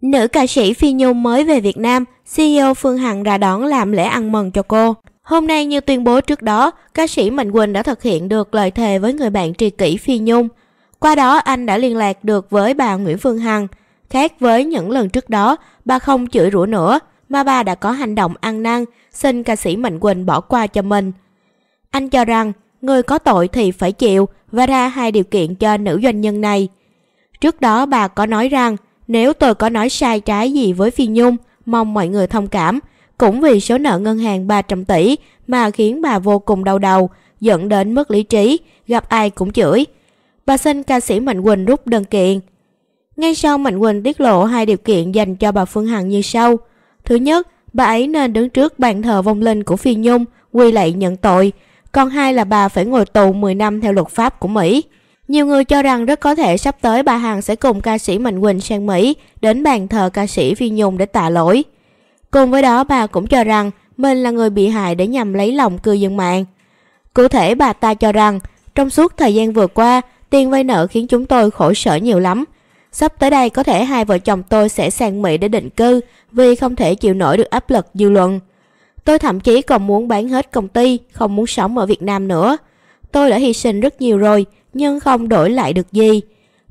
Nữ ca sĩ Phi Nhung mới về Việt Nam, CEO Phương Hằng ra đón làm lễ ăn mừng cho cô. Hôm nay như tuyên bố trước đó, ca sĩ Mạnh Quỳnh đã thực hiện được lời thề với người bạn tri kỷ Phi Nhung. Qua đó anh đã liên lạc được với bà Nguyễn Phương Hằng. Khác với những lần trước đó, bà không chửi rủa nữa, mà bà đã có hành động ăn năn, xin ca sĩ Mạnh Quỳnh bỏ qua cho mình. Anh cho rằng, người có tội thì phải chịu và ra hai điều kiện cho nữ doanh nhân này. Trước đó bà có nói rằng, nếu tôi có nói sai trái gì với Phi Nhung, mong mọi người thông cảm. Cũng vì số nợ ngân hàng 300 tỷ mà khiến bà vô cùng đau đầu, dẫn đến mất lý trí, gặp ai cũng chửi. Bà xin ca sĩ Mạnh Quỳnh rút đơn kiện. Ngay sau Mạnh Quỳnh tiết lộ hai điều kiện dành cho bà Phương Hằng như sau. Thứ nhất, bà ấy nên đứng trước bàn thờ vong linh của Phi Nhung, quy lạy nhận tội. Còn hai là bà phải ngồi tù 10 năm theo luật pháp của Mỹ. Nhiều người cho rằng rất có thể sắp tới bà Hằng sẽ cùng ca sĩ Mạnh Quỳnh sang Mỹ đến bàn thờ ca sĩ Phi Nhung để tạ lỗi. Cùng với đó bà cũng cho rằng mình là người bị hại để nhằm lấy lòng cư dân mạng. Cụ thể bà ta cho rằng trong suốt thời gian vừa qua tiền vay nợ khiến chúng tôi khổ sở nhiều lắm. Sắp tới đây có thể hai vợ chồng tôi sẽ sang Mỹ để định cư vì không thể chịu nổi được áp lực dư luận. Tôi thậm chí còn muốn bán hết công ty, không muốn sống ở Việt Nam nữa. Tôi đã hy sinh rất nhiều rồi, nhưng không đổi lại được gì.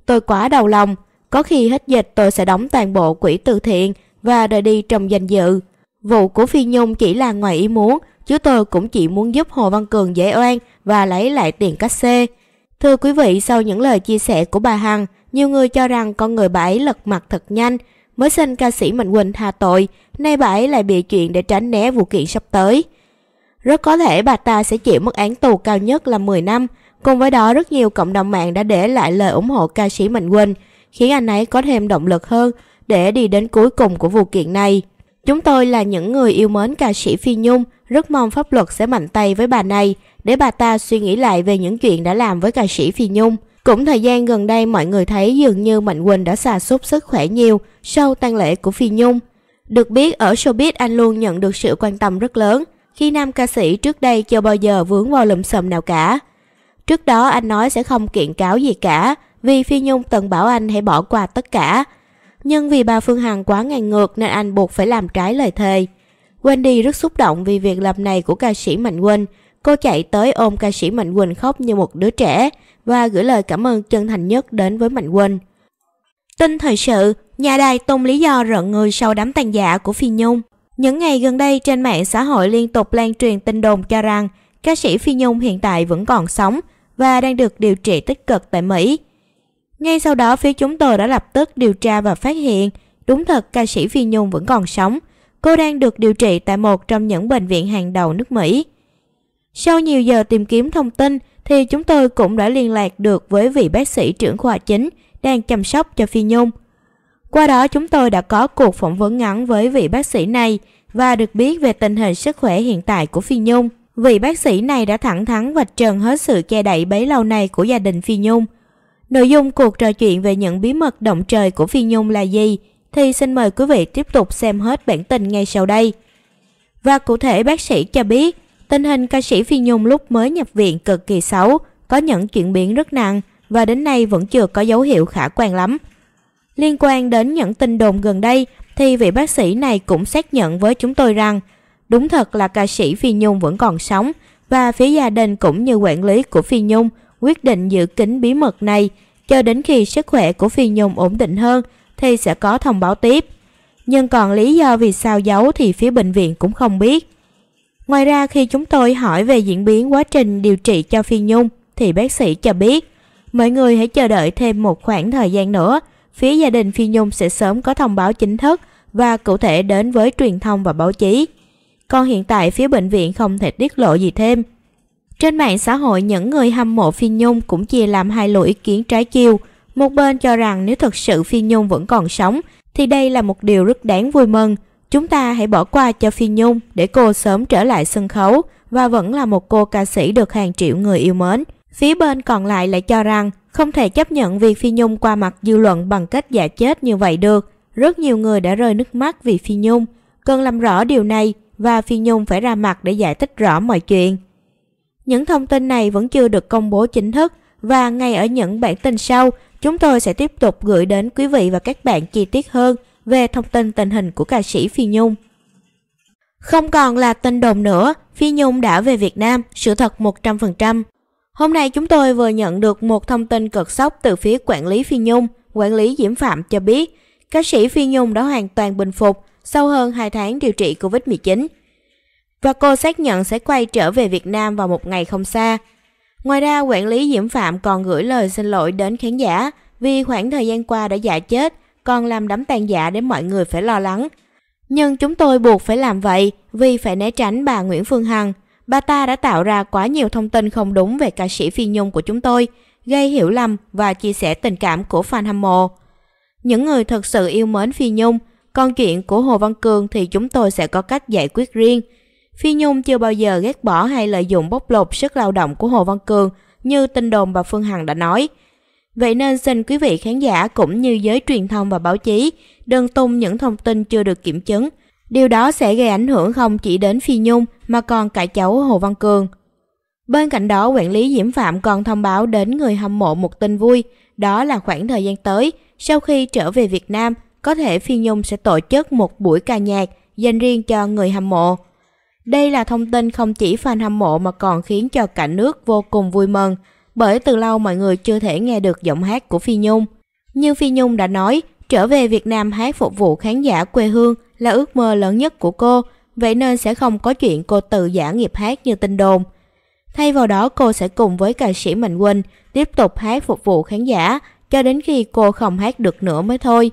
Tôi quá đau lòng, có khi hết dịch tôi sẽ đóng toàn bộ quỹ từ thiện và rời đi trong danh dự. Vụ của Phi Nhung chỉ là ngoài ý muốn, chứ tôi cũng chỉ muốn giúp Hồ Văn Cường dễ oan và lấy lại tiền cách xê. Thưa quý vị, sau những lời chia sẻ của bà Hằng, nhiều người cho rằng con người bà ấy lật mặt thật nhanh, mới xin ca sĩ Mạnh Quỳnh tha tội, nay bà ấy lại bị chuyện để tránh né vụ kiện sắp tới. Rất có thể bà ta sẽ chịu mức án tù cao nhất là 10 năm, Cùng với đó, rất nhiều cộng đồng mạng đã để lại lời ủng hộ ca sĩ Mạnh Quỳnh, khiến anh ấy có thêm động lực hơn để đi đến cuối cùng của vụ kiện này. Chúng tôi là những người yêu mến ca sĩ Phi Nhung, rất mong pháp luật sẽ mạnh tay với bà này để bà ta suy nghĩ lại về những chuyện đã làm với ca sĩ Phi Nhung. Cũng thời gian gần đây mọi người thấy dường như Mạnh Quỳnh đã xà xúc sức khỏe nhiều sau tang lễ của Phi Nhung. Được biết ở showbiz anh luôn nhận được sự quan tâm rất lớn khi nam ca sĩ trước đây chưa bao giờ vướng vào lùm xùm nào cả. Trước đó anh nói sẽ không kiện cáo gì cả, vì Phi Nhung từng bảo anh hãy bỏ qua tất cả. Nhưng vì bà Phương Hằng quá ngang ngược nên anh buộc phải làm trái lời thề. Wendy rất xúc động vì việc làm này của ca sĩ Mạnh Quỳnh. Cô chạy tới ôm ca sĩ Mạnh Quỳnh khóc như một đứa trẻ và gửi lời cảm ơn chân thành nhất đến với Mạnh Quỳnh. Tin thời sự, nhà đài tung lý do rợn người sau đám tàn giả của Phi Nhung. Những ngày gần đây trên mạng xã hội liên tục lan truyền tin đồn cho rằng ca sĩ Phi Nhung hiện tại vẫn còn sống, và đang được điều trị tích cực tại Mỹ. Ngay sau đó phía chúng tôi đã lập tức điều tra và phát hiện đúng thật ca sĩ Phi Nhung vẫn còn sống. Cô đang được điều trị tại một trong những bệnh viện hàng đầu nước Mỹ. Sau nhiều giờ tìm kiếm thông tin thì chúng tôi cũng đã liên lạc được với vị bác sĩ trưởng khoa chính đang chăm sóc cho Phi Nhung. Qua đó chúng tôi đã có cuộc phỏng vấn ngắn với vị bác sĩ này và được biết về tình hình sức khỏe hiện tại của Phi Nhung. Vị bác sĩ này đã thẳng thắn vạch trần hết sự che đậy bấy lâu này của gia đình Phi Nhung. Nội dung cuộc trò chuyện về những bí mật động trời của Phi Nhung là gì thì xin mời quý vị tiếp tục xem hết bản tin ngay sau đây. Và cụ thể bác sĩ cho biết, tình hình ca sĩ Phi Nhung lúc mới nhập viện cực kỳ xấu, có những chuyển biến rất nặng và đến nay vẫn chưa có dấu hiệu khả quan lắm. Liên quan đến những tin đồn gần đây thì vị bác sĩ này cũng xác nhận với chúng tôi rằng Đúng thật là ca sĩ Phi Nhung vẫn còn sống và phía gia đình cũng như quản lý của Phi Nhung quyết định giữ kín bí mật này cho đến khi sức khỏe của Phi Nhung ổn định hơn thì sẽ có thông báo tiếp. Nhưng còn lý do vì sao giấu thì phía bệnh viện cũng không biết. Ngoài ra khi chúng tôi hỏi về diễn biến quá trình điều trị cho Phi Nhung thì bác sĩ cho biết mọi người hãy chờ đợi thêm một khoảng thời gian nữa. Phía gia đình Phi Nhung sẽ sớm có thông báo chính thức và cụ thể đến với truyền thông và báo chí còn hiện tại phía bệnh viện không thể tiết lộ gì thêm. Trên mạng xã hội, những người hâm mộ Phi Nhung cũng chia làm hai luồng ý kiến trái chiều. Một bên cho rằng nếu thật sự Phi Nhung vẫn còn sống, thì đây là một điều rất đáng vui mừng. Chúng ta hãy bỏ qua cho Phi Nhung để cô sớm trở lại sân khấu và vẫn là một cô ca sĩ được hàng triệu người yêu mến. Phía bên còn lại lại cho rằng không thể chấp nhận việc Phi Nhung qua mặt dư luận bằng cách giả chết như vậy được. Rất nhiều người đã rơi nước mắt vì Phi Nhung. Cần làm rõ điều này và Phi Nhung phải ra mặt để giải thích rõ mọi chuyện. Những thông tin này vẫn chưa được công bố chính thức và ngay ở những bản tin sau, chúng tôi sẽ tiếp tục gửi đến quý vị và các bạn chi tiết hơn về thông tin tình hình của ca sĩ Phi Nhung. Không còn là tin đồn nữa, Phi Nhung đã về Việt Nam, sự thật 100%. Hôm nay chúng tôi vừa nhận được một thông tin cực sốc từ phía quản lý Phi Nhung. Quản lý Diễm Phạm cho biết, ca sĩ Phi Nhung đã hoàn toàn bình phục sau hơn 2 tháng điều trị COVID-19. Và cô xác nhận sẽ quay trở về Việt Nam vào một ngày không xa. Ngoài ra, quản lý Diễm Phạm còn gửi lời xin lỗi đến khán giả vì khoảng thời gian qua đã giả chết, còn làm đám tàn giả để mọi người phải lo lắng. Nhưng chúng tôi buộc phải làm vậy vì phải né tránh bà Nguyễn Phương Hằng. Bà ta đã tạo ra quá nhiều thông tin không đúng về ca sĩ Phi Nhung của chúng tôi, gây hiểu lầm và chia sẻ tình cảm của fan hâm mộ. Những người thật sự yêu mến Phi Nhung còn chuyện của Hồ Văn Cường thì chúng tôi sẽ có cách giải quyết riêng. Phi Nhung chưa bao giờ ghét bỏ hay lợi dụng bóc lột sức lao động của Hồ Văn Cường như tin đồn bà Phương Hằng đã nói. Vậy nên xin quý vị khán giả cũng như giới truyền thông và báo chí đừng tung những thông tin chưa được kiểm chứng. Điều đó sẽ gây ảnh hưởng không chỉ đến Phi Nhung mà còn cả cháu Hồ Văn Cường. Bên cạnh đó, quản lý Diễm Phạm còn thông báo đến người hâm mộ một tin vui, đó là khoảng thời gian tới, sau khi trở về Việt Nam – có thể Phi Nhung sẽ tổ chức một buổi ca nhạc dành riêng cho người hâm mộ. Đây là thông tin không chỉ fan hâm mộ mà còn khiến cho cả nước vô cùng vui mừng, bởi từ lâu mọi người chưa thể nghe được giọng hát của Phi Nhung. Như Phi Nhung đã nói, trở về Việt Nam hát phục vụ khán giả quê hương là ước mơ lớn nhất của cô, vậy nên sẽ không có chuyện cô tự giả nghiệp hát như tin đồn. Thay vào đó cô sẽ cùng với ca sĩ Mạnh Quỳnh tiếp tục hát phục vụ khán giả cho đến khi cô không hát được nữa mới thôi.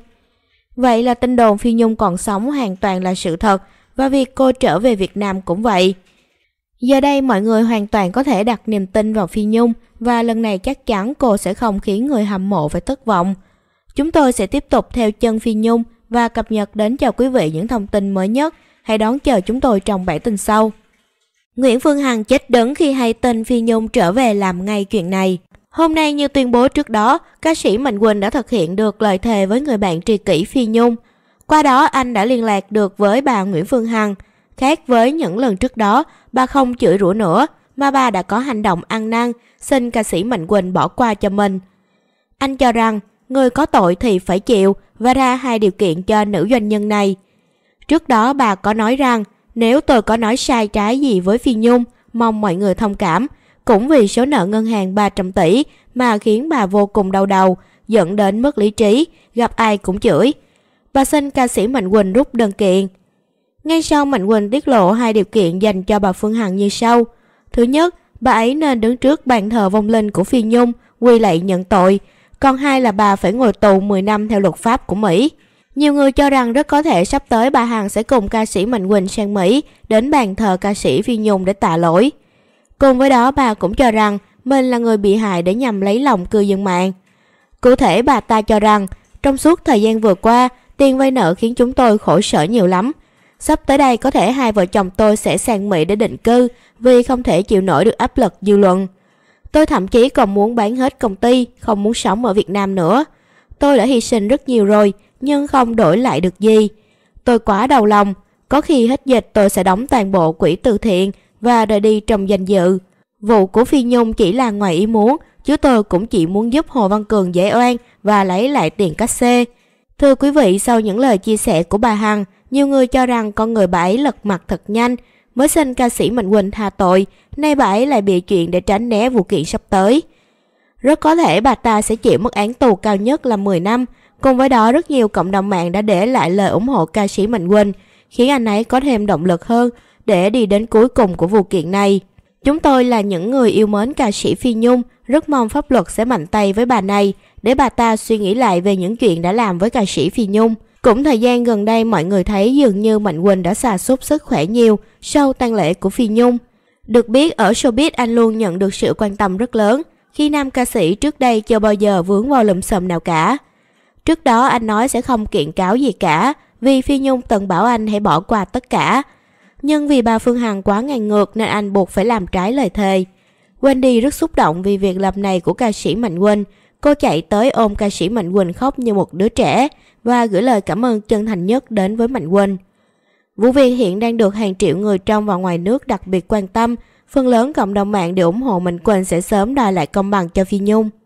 Vậy là tin đồn Phi Nhung còn sống hoàn toàn là sự thật và việc cô trở về Việt Nam cũng vậy. Giờ đây mọi người hoàn toàn có thể đặt niềm tin vào Phi Nhung và lần này chắc chắn cô sẽ không khiến người hâm mộ phải thất vọng. Chúng tôi sẽ tiếp tục theo chân Phi Nhung và cập nhật đến cho quý vị những thông tin mới nhất. Hãy đón chờ chúng tôi trong bản tin sau. Nguyễn Phương Hằng chết đớn khi hay tin Phi Nhung trở về làm ngay chuyện này. Hôm nay như tuyên bố trước đó, ca sĩ Mạnh Quỳnh đã thực hiện được lời thề với người bạn tri kỷ Phi Nhung. Qua đó anh đã liên lạc được với bà Nguyễn Phương Hằng. Khác với những lần trước đó, bà không chửi rủa nữa, mà bà đã có hành động ăn năn, xin ca sĩ Mạnh Quỳnh bỏ qua cho mình. Anh cho rằng, người có tội thì phải chịu và ra hai điều kiện cho nữ doanh nhân này. Trước đó bà có nói rằng, nếu tôi có nói sai trái gì với Phi Nhung, mong mọi người thông cảm, cũng vì số nợ ngân hàng 300 tỷ mà khiến bà vô cùng đau đầu, dẫn đến mất lý trí, gặp ai cũng chửi. Bà xin ca sĩ Mạnh Quỳnh rút đơn kiện. Ngay sau Mạnh Quỳnh tiết lộ hai điều kiện dành cho bà Phương Hằng như sau. Thứ nhất, bà ấy nên đứng trước bàn thờ vong linh của Phi Nhung, quy lạy nhận tội. Còn hai là bà phải ngồi tù 10 năm theo luật pháp của Mỹ. Nhiều người cho rằng rất có thể sắp tới bà Hằng sẽ cùng ca sĩ Mạnh Quỳnh sang Mỹ đến bàn thờ ca sĩ Phi Nhung để tạ lỗi. Cùng với đó bà cũng cho rằng mình là người bị hại để nhằm lấy lòng cư dân mạng. Cụ thể bà ta cho rằng trong suốt thời gian vừa qua tiền vay nợ khiến chúng tôi khổ sở nhiều lắm. Sắp tới đây có thể hai vợ chồng tôi sẽ sang Mỹ để định cư vì không thể chịu nổi được áp lực dư luận. Tôi thậm chí còn muốn bán hết công ty, không muốn sống ở Việt Nam nữa. Tôi đã hy sinh rất nhiều rồi, nhưng không đổi lại được gì. Tôi quá đau lòng, có khi hết dịch tôi sẽ đóng toàn bộ quỹ từ thiện và rời đi trong danh dự. Vụ của Phi Nhung chỉ là ngoài ý muốn, chứ tôi cũng chỉ muốn giúp Hồ Văn Cường dễ oan và lấy lại tiền cắt xê. Thưa quý vị, sau những lời chia sẻ của bà Hằng, nhiều người cho rằng con người bà ấy lật mặt thật nhanh, mới xin ca sĩ Mạnh Quỳnh tha tội, nay bà ấy lại bị chuyện để tránh né vụ kiện sắp tới. Rất có thể bà ta sẽ chịu mức án tù cao nhất là 10 năm, cùng với đó rất nhiều cộng đồng mạng đã để lại lời ủng hộ ca sĩ Mạnh Quỳnh, khiến anh ấy có thêm động lực hơn để đi đến cuối cùng của vụ kiện này. Chúng tôi là những người yêu mến ca sĩ Phi Nhung, rất mong pháp luật sẽ mạnh tay với bà này để bà ta suy nghĩ lại về những chuyện đã làm với ca sĩ Phi Nhung. Cũng thời gian gần đây mọi người thấy dường như Mạnh Quỳnh đã xà xúc sức khỏe nhiều sau tang lễ của Phi Nhung. Được biết ở showbiz anh luôn nhận được sự quan tâm rất lớn khi nam ca sĩ trước đây chưa bao giờ vướng vào lùm xùm nào cả. Trước đó anh nói sẽ không kiện cáo gì cả vì Phi Nhung từng bảo anh hãy bỏ qua tất cả nhưng vì bà Phương Hằng quá ngang ngược nên anh buộc phải làm trái lời thề. Wendy rất xúc động vì việc làm này của ca sĩ Mạnh Quỳnh. Cô chạy tới ôm ca sĩ Mạnh Quỳnh khóc như một đứa trẻ và gửi lời cảm ơn chân thành nhất đến với Mạnh Quỳnh. Vụ việc hiện đang được hàng triệu người trong và ngoài nước đặc biệt quan tâm. Phần lớn cộng đồng mạng đều ủng hộ Mạnh Quỳnh sẽ sớm đòi lại công bằng cho Phi Nhung.